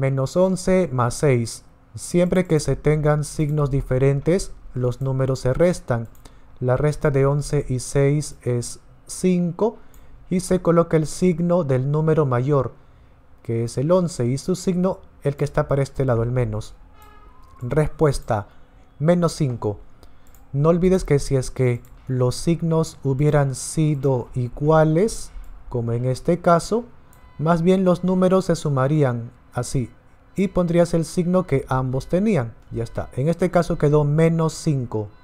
menos 11 más 6. Siempre que se tengan signos diferentes, los números se restan. La resta de 11 y 6 es 5 y se coloca el signo del número mayor, que es el 11, y su signo el que está para este lado, el menos. Respuesta, menos 5. No olvides que si es que los signos hubieran sido iguales, como en este caso, más bien los números se sumarían así. Y pondrías el signo que ambos tenían. Ya está. En este caso quedó menos 5.